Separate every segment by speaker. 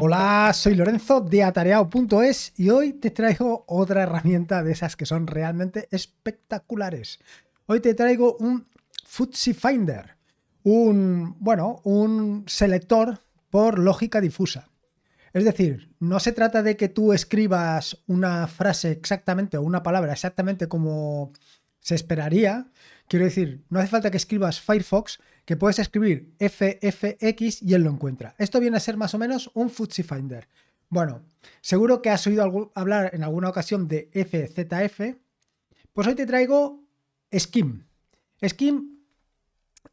Speaker 1: Hola, soy Lorenzo de atareado.es y hoy te traigo otra herramienta de esas que son realmente espectaculares. Hoy te traigo un Futsi Finder, un, bueno, un selector por lógica difusa. Es decir, no se trata de que tú escribas una frase exactamente o una palabra exactamente como se esperaría. Quiero decir, no hace falta que escribas Firefox que puedes escribir FFX y él lo encuentra. Esto viene a ser más o menos un Fuzzy Finder. Bueno, seguro que has oído hablar en alguna ocasión de FZF. Pues hoy te traigo Skim. Skim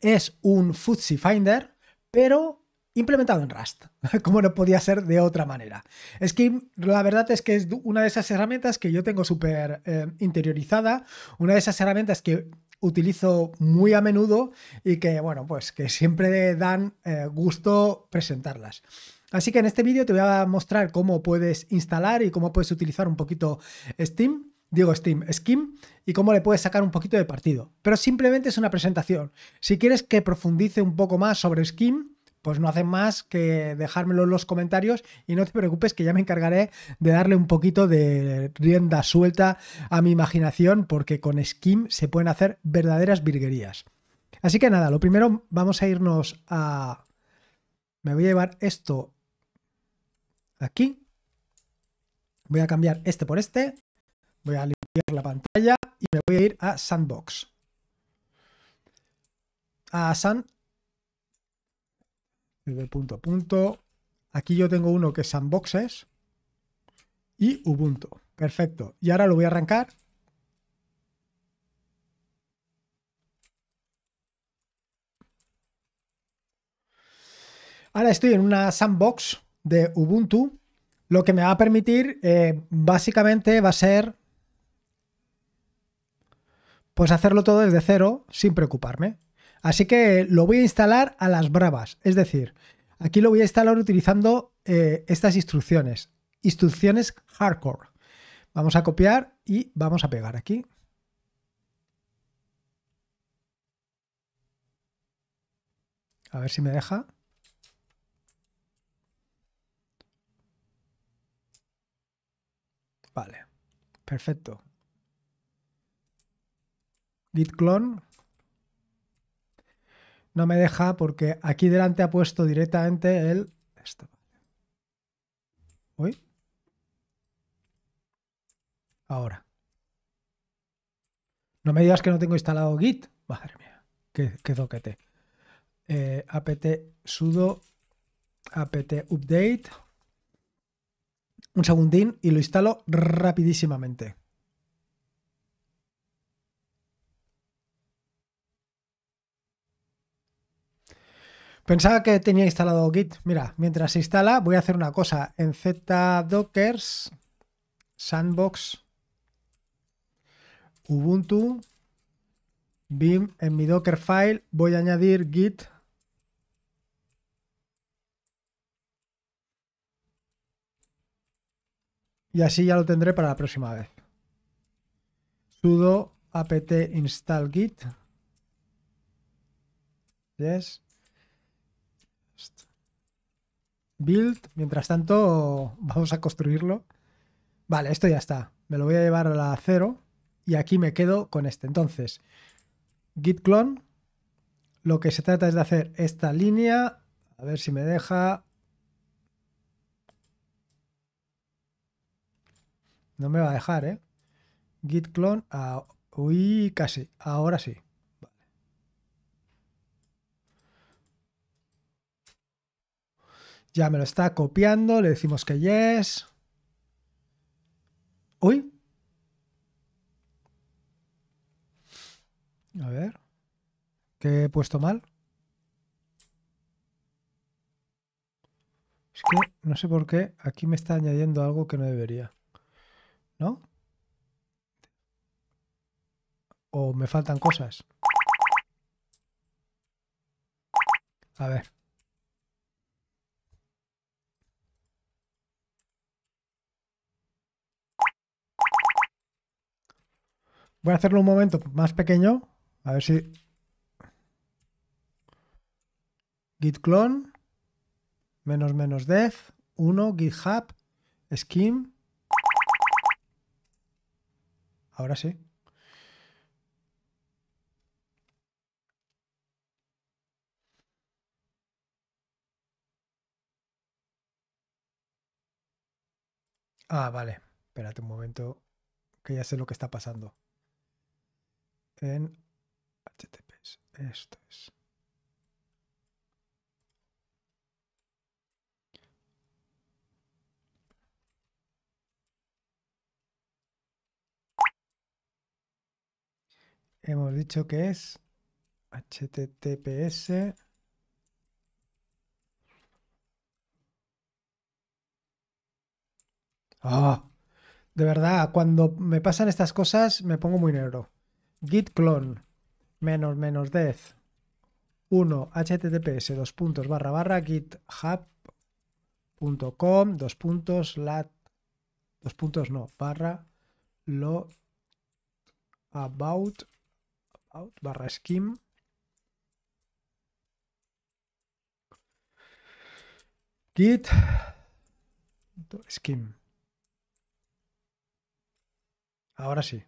Speaker 1: es un Fuzzy Finder, pero implementado en Rust, como no podía ser de otra manera. Skim, la verdad es que es una de esas herramientas que yo tengo súper eh, interiorizada, una de esas herramientas que utilizo muy a menudo y que, bueno, pues que siempre dan eh, gusto presentarlas. Así que en este vídeo te voy a mostrar cómo puedes instalar y cómo puedes utilizar un poquito Steam digo Steam, Skim, y cómo le puedes sacar un poquito de partido. Pero simplemente es una presentación. Si quieres que profundice un poco más sobre Skim, pues no hacen más que dejármelo en los comentarios y no te preocupes que ya me encargaré de darle un poquito de rienda suelta a mi imaginación porque con Skim se pueden hacer verdaderas virguerías. Así que nada, lo primero vamos a irnos a... Me voy a llevar esto aquí. Voy a cambiar este por este. Voy a limpiar la pantalla y me voy a ir a Sandbox. A Sandbox punto a punto. Aquí yo tengo uno que es sandboxes y Ubuntu. Perfecto. Y ahora lo voy a arrancar. Ahora estoy en una sandbox de Ubuntu, lo que me va a permitir eh, básicamente va a ser pues hacerlo todo desde cero sin preocuparme. Así que lo voy a instalar a las bravas. Es decir, aquí lo voy a instalar utilizando eh, estas instrucciones. Instrucciones hardcore. Vamos a copiar y vamos a pegar aquí. A ver si me deja. Vale, perfecto. Git clone no me deja porque aquí delante ha puesto directamente el... Esto. ¿Voy? Ahora. No me digas que no tengo instalado Git. Madre mía, qué, qué doquete. Eh, apt sudo apt update. Un segundín y lo instalo rapidísimamente. Pensaba que tenía instalado Git. Mira, mientras se instala, voy a hacer una cosa. En zdockers, sandbox, Ubuntu, bim en mi file voy a añadir Git. Y así ya lo tendré para la próxima vez. sudo apt install git. Yes. Build, mientras tanto, vamos a construirlo. Vale, esto ya está. Me lo voy a llevar a la cero y aquí me quedo con este. Entonces, git clone, lo que se trata es de hacer esta línea, a ver si me deja... No me va a dejar, ¿eh? Git clone, uy, casi, ahora sí. Ya me lo está copiando, le decimos que yes. Uy. A ver. ¿Qué he puesto mal? Es que no sé por qué aquí me está añadiendo algo que no debería. ¿No? O me faltan cosas. A ver. Voy a hacerlo un momento más pequeño. A ver si... Git clone, menos menos dev, 1, GitHub, Scheme. Ahora sí. Ah, vale. Espérate un momento, que ya sé lo que está pasando en HTTPS. Esto es. Hemos dicho que es https ah de verdad, cuando me pasan estas cosas me pongo muy negro git clone menos menos dev 1 https dos puntos barra barra com dos puntos lat dos puntos no barra lo about, barra scheme git scheme ahora sí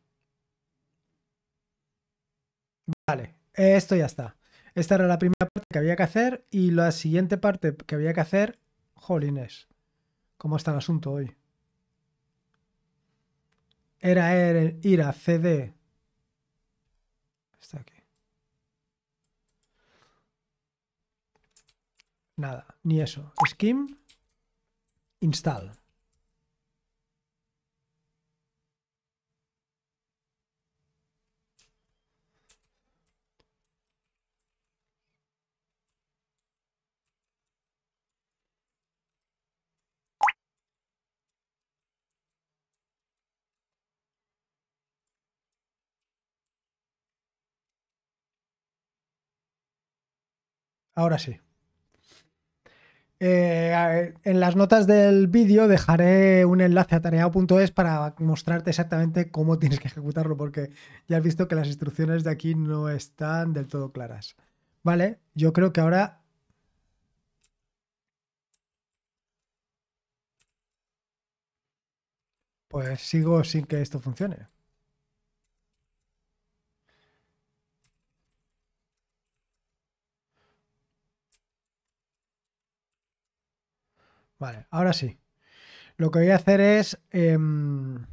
Speaker 1: Vale, esto ya está. Esta era la primera parte que había que hacer y la siguiente parte que había que hacer, jolines, ¿cómo está el asunto hoy? Era er, ir a CD. Está aquí. Nada, ni eso. Skim, install. Ahora sí. Eh, en las notas del vídeo dejaré un enlace a tareao.es para mostrarte exactamente cómo tienes que ejecutarlo, porque ya has visto que las instrucciones de aquí no están del todo claras. Vale, yo creo que ahora. Pues sigo sin que esto funcione. Vale, ahora sí. Lo que voy a hacer es... Em,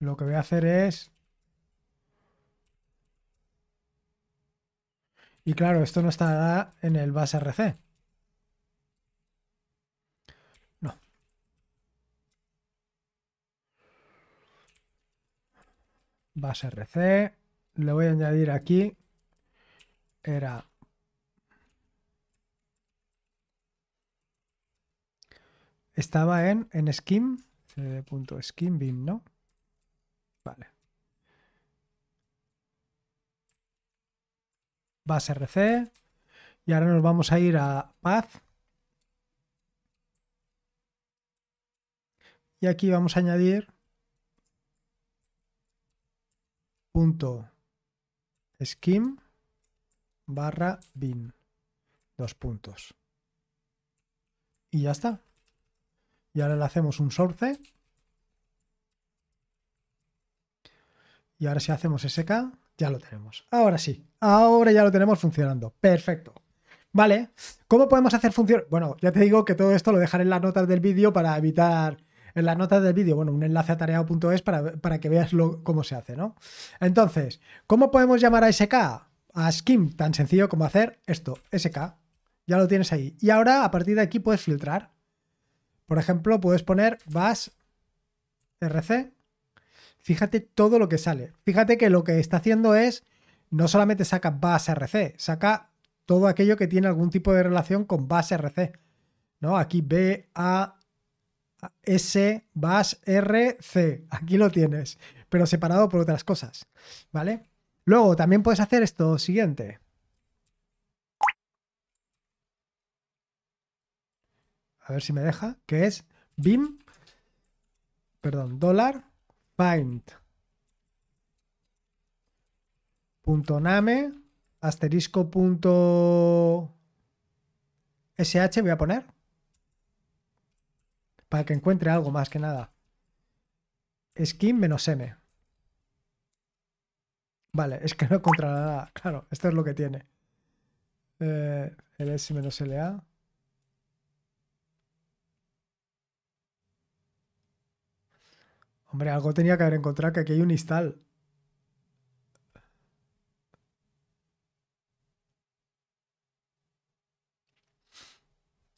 Speaker 1: lo que voy a hacer es... Y claro, esto no está en el base RC. base RC, le voy a añadir aquí, era estaba en, en skim, bin, ¿no? Vale. Base RC. Y ahora nos vamos a ir a path. Y aquí vamos a añadir punto scheme barra bin dos puntos y ya está y ahora le hacemos un source y ahora si hacemos sk ya lo tenemos ahora sí ahora ya lo tenemos funcionando perfecto vale cómo podemos hacer funcionar bueno ya te digo que todo esto lo dejaré en las notas del vídeo para evitar en las notas del vídeo, bueno, un enlace a tareao.es para, para que veas cómo se hace, ¿no? Entonces, ¿cómo podemos llamar a SK? A Skim, tan sencillo como hacer esto, SK. Ya lo tienes ahí. Y ahora, a partir de aquí, puedes filtrar. Por ejemplo, puedes poner bas rc. Fíjate todo lo que sale. Fíjate que lo que está haciendo es, no solamente saca bash rc, saca todo aquello que tiene algún tipo de relación con bash rc. ¿no? Aquí B, A, S, Bash, R, C. Aquí lo tienes, pero separado por otras cosas, ¿vale? Luego también puedes hacer esto siguiente. A ver si me deja, que es BIM, perdón, dólar, find, punto name, asterisco punto sh voy a poner para que encuentre algo más que nada. Skin menos M. Vale, es que no encontrado nada. Claro, esto es lo que tiene. Eh, LS menos LA. Hombre, algo tenía que haber encontrado que aquí hay un install.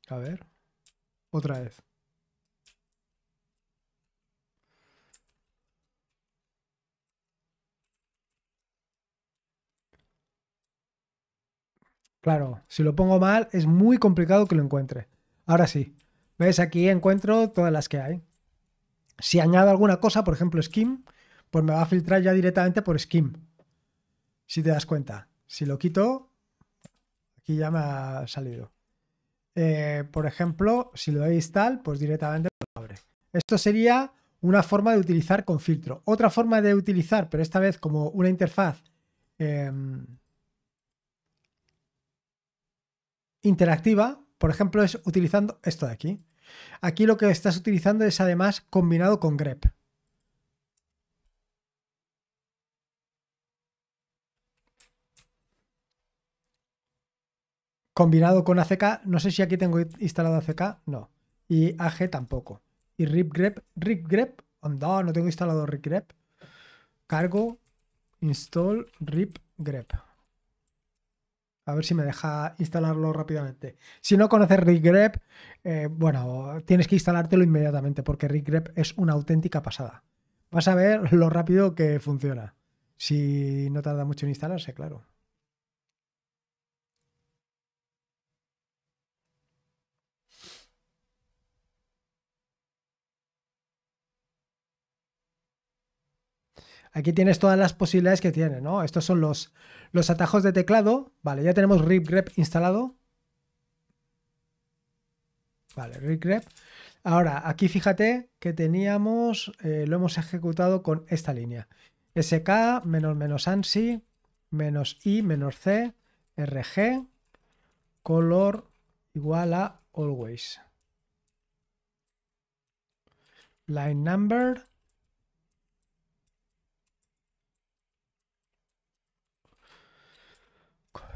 Speaker 1: A ver. Otra vez. Claro, si lo pongo mal es muy complicado que lo encuentre. Ahora sí, ves aquí encuentro todas las que hay. Si añado alguna cosa, por ejemplo Skim, pues me va a filtrar ya directamente por Skim. Si te das cuenta. Si lo quito, aquí ya me ha salido. Eh, por ejemplo, si lo doy tal pues directamente lo abre. Esto sería una forma de utilizar con filtro. Otra forma de utilizar, pero esta vez como una interfaz em, interactiva, por ejemplo, es utilizando esto de aquí. Aquí lo que estás utilizando es además combinado con grep. Combinado con ACK, no sé si aquí tengo instalado ACK, no. Y AG tampoco. Y RIP ripgrep, RIP no, tengo instalado ripgrep, Cargo install RIP grep. A ver si me deja instalarlo rápidamente. Si no conoces Rigrep, eh, bueno, tienes que instalártelo inmediatamente porque RigGrep es una auténtica pasada. Vas a ver lo rápido que funciona. Si no tarda mucho en instalarse, claro. Aquí tienes todas las posibilidades que tiene, ¿no? Estos son los, los atajos de teclado. Vale, ya tenemos ripgrep instalado. Vale, ripgrep Ahora, aquí fíjate que teníamos, eh, lo hemos ejecutado con esta línea. SK, menos menos ANSI, menos I, menos C, RG, color igual a always. Line number,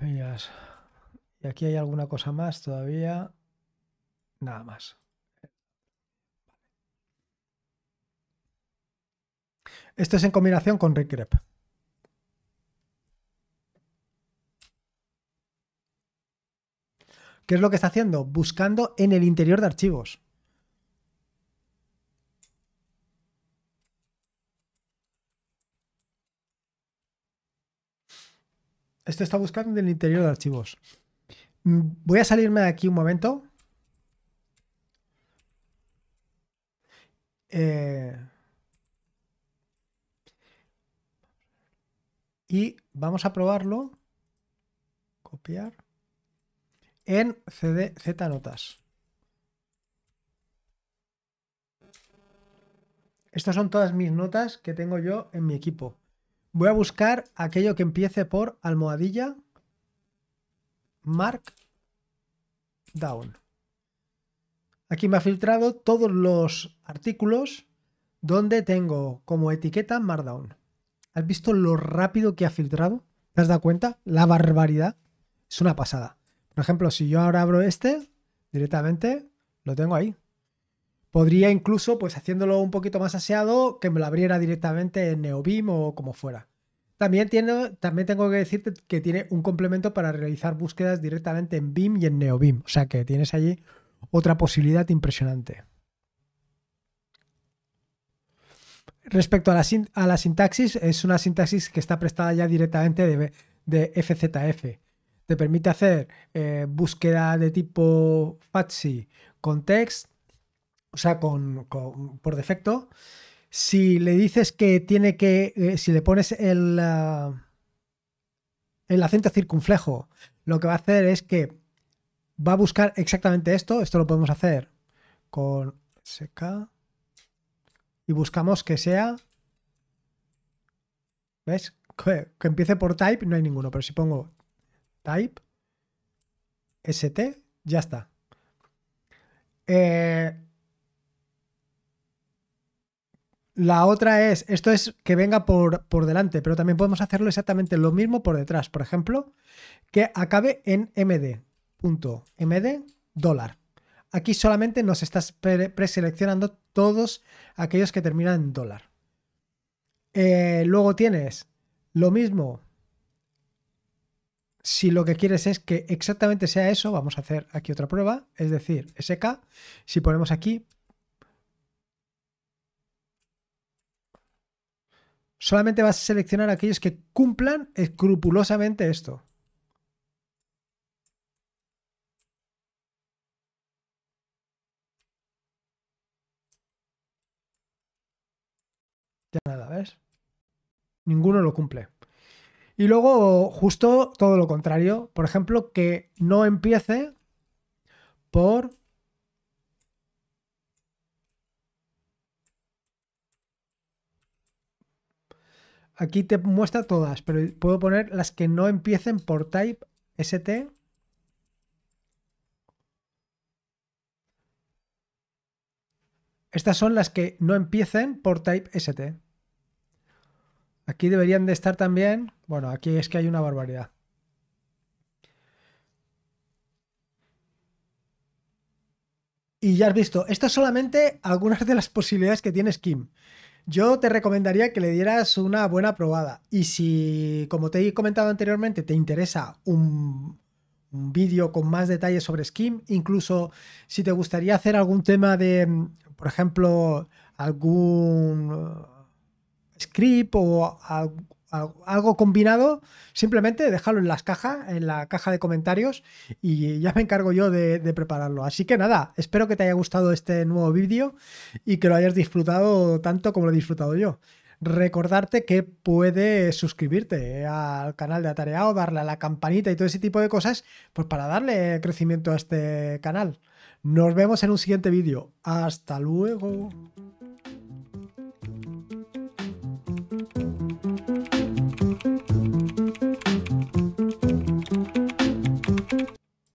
Speaker 1: Y aquí hay alguna cosa más todavía. Nada más. Esto es en combinación con recrep ¿Qué es lo que está haciendo? Buscando en el interior de archivos. Esto está buscando en el interior de archivos. Mm, voy a salirme de aquí un momento. Eh, y vamos a probarlo. Copiar. En CDZ notas. Estas son todas mis notas que tengo yo en mi equipo. Voy a buscar aquello que empiece por almohadilla. markdown. Down. Aquí me ha filtrado todos los artículos donde tengo como etiqueta Markdown. ¿Has visto lo rápido que ha filtrado? ¿Te has dado cuenta? La barbaridad. Es una pasada. Por ejemplo, si yo ahora abro este, directamente lo tengo ahí. Podría incluso, pues haciéndolo un poquito más aseado, que me lo abriera directamente en Neobim o como fuera. También, tiene, también tengo que decirte que tiene un complemento para realizar búsquedas directamente en BIM y en Neobim. O sea que tienes allí otra posibilidad impresionante. Respecto a la, sintaxis, es una sintaxis que está prestada ya directamente de, de FZF. Te permite hacer eh, búsqueda de tipo FATSI con text, o sea, con, por defecto, si le dices que tiene que, eh, si le pones el, ah, el acento circunflejo, lo que va a hacer es que va a buscar exactamente esto, esto lo podemos hacer con SK y buscamos que sea, ¿ves? Que, que empiece por type, no hay ninguno, pero si pongo type, ST, ya está. Eh, La otra es, esto es que venga por, por delante, pero también podemos hacerlo exactamente lo mismo por detrás. Por ejemplo, que acabe en MD. MD dólar. Aquí solamente nos estás preseleccionando todos aquellos que terminan en dólar. Eh, luego tienes lo mismo. Si lo que quieres es que exactamente sea eso, vamos a hacer aquí otra prueba, es decir, SK. Si ponemos aquí Solamente vas a seleccionar aquellos que cumplan escrupulosamente esto. Ya nada, ¿ves? Ninguno lo cumple. Y luego, justo todo lo contrario, por ejemplo, que no empiece por Aquí te muestra todas, pero puedo poner las que no empiecen por type st. Estas son las que no empiecen por type st. Aquí deberían de estar también... Bueno, aquí es que hay una barbaridad. Y ya has visto, esto solamente algunas de las posibilidades que tiene Skim. Yo te recomendaría que le dieras una buena probada. Y si, como te he comentado anteriormente, te interesa un, un vídeo con más detalles sobre Scheme, incluso si te gustaría hacer algún tema de, por ejemplo, algún eh, script o algo combinado, simplemente déjalo en las cajas, en la caja de comentarios y ya me encargo yo de, prepararlo. Así que nada, espero que te haya gustado este nuevo vídeo y que lo hayas disfrutado tanto como lo he disfrutado yo. Recordarte que puedes suscribirte eh, al canal de Atareado, darle a la campanita y todo ese tipo de cosas, pues para darle crecimiento a este canal. Nos vemos en un siguiente vídeo. Hasta luego.